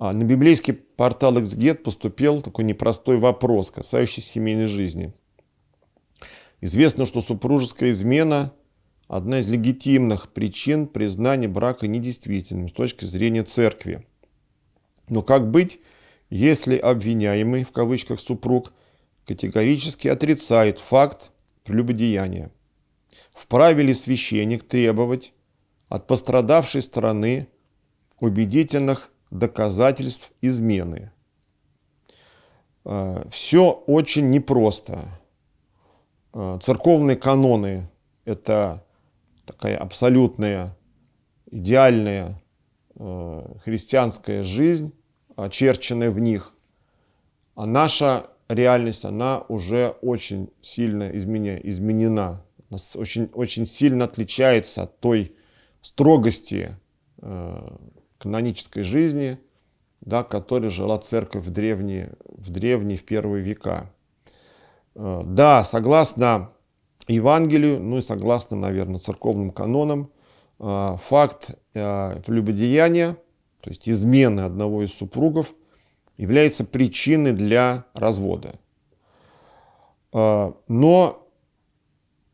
А, на библейский портал Xget поступил такой непростой вопрос, касающийся семейной жизни. Известно, что супружеская измена – одна из легитимных причин признания брака недействительным с точки зрения церкви. Но как быть, если обвиняемый, в кавычках, супруг категорически отрицает факт прелюбодеяния? Вправе ли священник требовать от пострадавшей стороны убедительных доказательств измены. А, Все очень непросто. А, церковные каноны – это такая абсолютная, идеальная а, христианская жизнь, очерченная в них. А наша реальность, она уже очень сильно изменена. очень, очень сильно отличается от той строгости канонической жизни, да, которой жила церковь в древние, в древние, в первые века. Э, да, согласно Евангелию, ну и согласно, наверное, церковным канонам, э, факт э, любодеяния, то есть измены одного из супругов, является причиной для развода. Но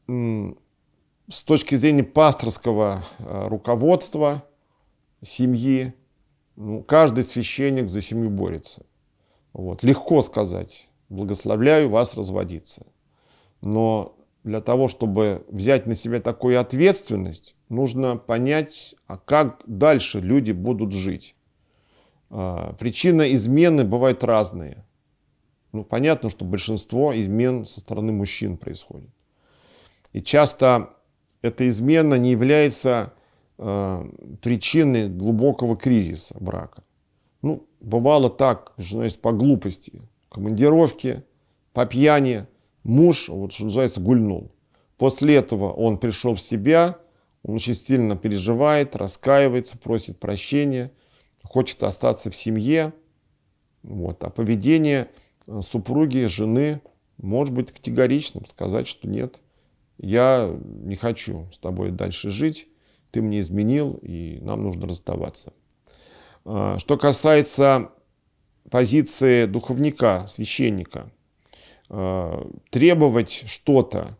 с точки зрения пасторского руководства – семьи. Ну, каждый священник за семью борется. Вот. Легко сказать, благословляю вас разводиться. Но для того, чтобы взять на себя такую ответственность, нужно понять, а как дальше люди будут жить. А, причина измены бывает разные. Ну, понятно, что большинство измен со стороны мужчин происходит. И часто эта измена не является Э, причины глубокого кризиса брака. Ну, бывало так, что есть по глупости, командировки, по пьяни, муж, вот что называется, гульнул. После этого он пришел в себя, он очень сильно переживает, раскаивается, просит прощения, хочет остаться в семье. Вот. А поведение э, супруги, жены может быть категоричным, сказать, что нет, я не хочу с тобой дальше жить, ты мне изменил, и нам нужно расставаться. А, что касается позиции духовника, священника, а, требовать что-то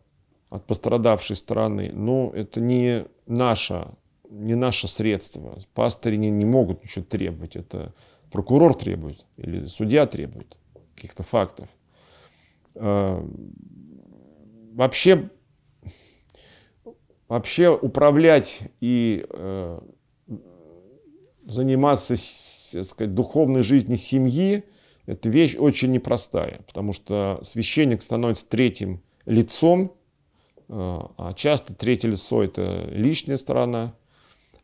от пострадавшей стороны, ну, это не наше, не наше средство. Пастыри не, не могут ничего требовать. Это прокурор требует или судья требует каких-то фактов. А, вообще вообще управлять и э, заниматься сказать, духовной жизнью семьи, это вещь очень непростая, потому что священник становится третьим лицом, э, а часто третье лицо – это личная сторона,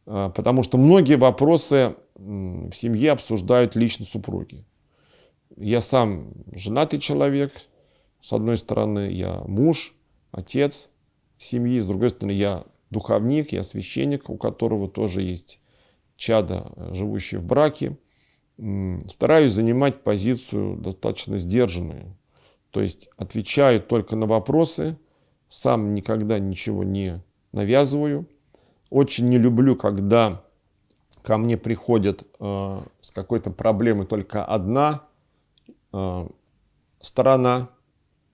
э, потому что многие вопросы в семье обсуждают лично супруги. Я сам женатый человек, с одной стороны, я муж, отец – семьи, с другой стороны, я духовник, я священник, у которого тоже есть чада, э, живущие в браке. Стараюсь занимать позицию достаточно сдержанную. То есть отвечаю только на вопросы, сам никогда ничего не навязываю. Очень не люблю, когда ко мне приходят э, с какой-то проблемой только одна э, сторона,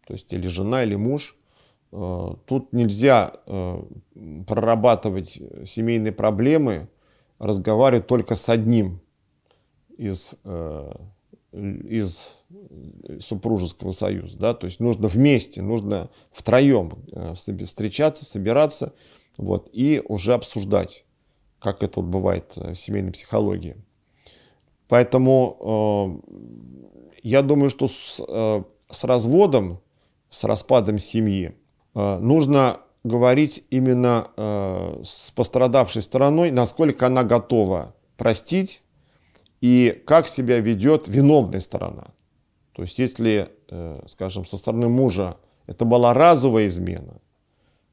то есть или жена, или муж – Э, тут нельзя э, прорабатывать семейные проблемы, разговаривать только с одним из, э, из супружеского союза. Да? То есть нужно вместе, нужно втроем встречаться, собираться вот, и уже обсуждать, как это вот бывает в семейной психологии. Поэтому я думаю, что с, с разводом, с распадом семьи, Э, нужно говорить именно э, с пострадавшей стороной, насколько она готова простить и как себя ведет виновная сторона. То есть если, э, скажем, со стороны мужа это была разовая измена,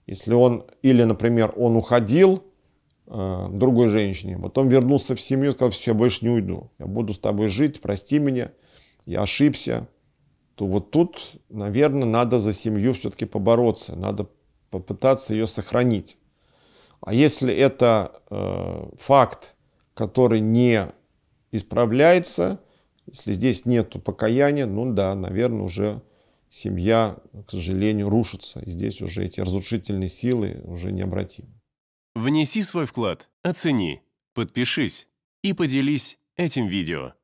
если он, или, например, он уходил э, другой женщине, потом вернулся в семью и сказал, все, я больше не уйду, я буду с тобой жить, прости меня, я ошибся, то вот тут, наверное, надо за семью все-таки побороться, надо попытаться ее сохранить. А если это э, факт, который не исправляется, если здесь нет покаяния, ну да, наверное, уже семья, к сожалению, рушится. И здесь уже эти разрушительные силы уже необратимы. Внеси свой вклад, оцени, подпишись и поделись этим видео.